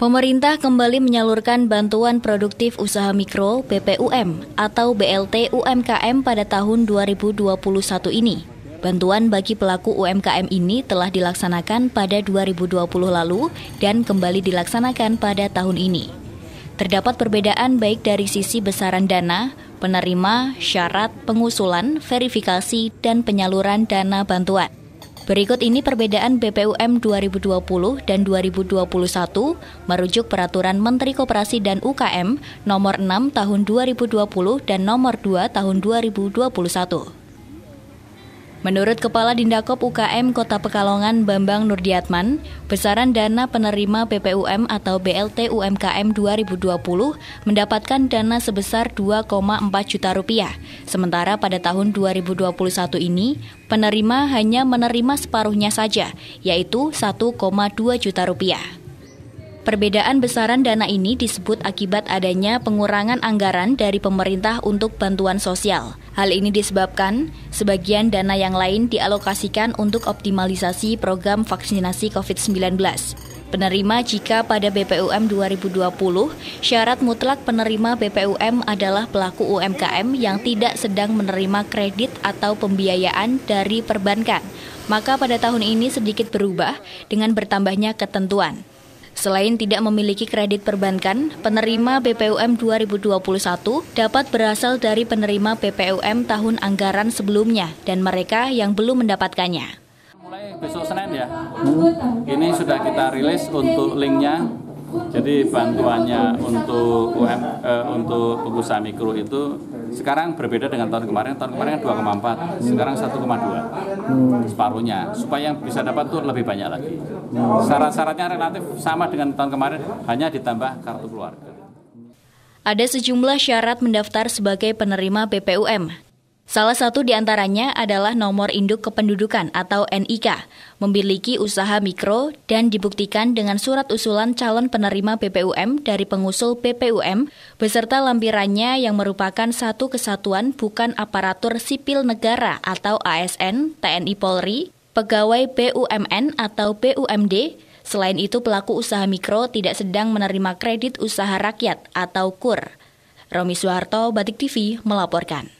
Pemerintah kembali menyalurkan bantuan produktif usaha mikro (BPUM) atau BLT UMKM pada tahun 2021 ini. Bantuan bagi pelaku UMKM ini telah dilaksanakan pada 2020 lalu dan kembali dilaksanakan pada tahun ini. Terdapat perbedaan baik dari sisi besaran dana, penerima, syarat, pengusulan, verifikasi, dan penyaluran dana bantuan. Berikut ini perbedaan BPUM 2020 dan 2021 merujuk Peraturan Menteri Koperasi dan UKM Nomor 6 Tahun 2020 dan Nomor 2 Tahun 2021. Menurut Kepala Dindakop UKM Kota Pekalongan Bambang Nurdiatman, besaran dana penerima BPUM atau BLT UMKM 2020 mendapatkan dana sebesar 2,4 juta rupiah. Sementara pada tahun 2021 ini, penerima hanya menerima separuhnya saja, yaitu 1,2 juta rupiah. Perbedaan besaran dana ini disebut akibat adanya pengurangan anggaran dari pemerintah untuk bantuan sosial. Hal ini disebabkan sebagian dana yang lain dialokasikan untuk optimalisasi program vaksinasi COVID-19. Penerima jika pada BPUM 2020 syarat mutlak penerima BPUM adalah pelaku UMKM yang tidak sedang menerima kredit atau pembiayaan dari perbankan. Maka pada tahun ini sedikit berubah dengan bertambahnya ketentuan. Selain tidak memiliki kredit perbankan, penerima BPUM 2021 dapat berasal dari penerima BPUM tahun anggaran sebelumnya dan mereka yang belum mendapatkannya. Mulai besok Senin ya, ini sudah kita rilis untuk linknya jadi bantuannya untuk UM eh, untuk pengusaha mikro itu sekarang berbeda dengan tahun kemarin. Tahun kemarin 2,4, kan sekarang 1,2 hmm. separuhnya supaya yang bisa dapat tuh lebih banyak lagi hmm. syarat-syaratnya relatif sama dengan tahun kemarin hanya ditambah kartu keluarga ada sejumlah syarat mendaftar sebagai penerima BPUM Salah satu di antaranya adalah nomor induk kependudukan atau NIK, memiliki usaha mikro dan dibuktikan dengan surat usulan calon penerima BPUM dari pengusul BPUM beserta lampirannya yang merupakan satu kesatuan bukan aparatur sipil negara atau ASN, TNI Polri, pegawai BUMN atau BUMD, Selain itu pelaku usaha mikro tidak sedang menerima kredit usaha rakyat atau KUR. Romi Suharto, Batik TV melaporkan.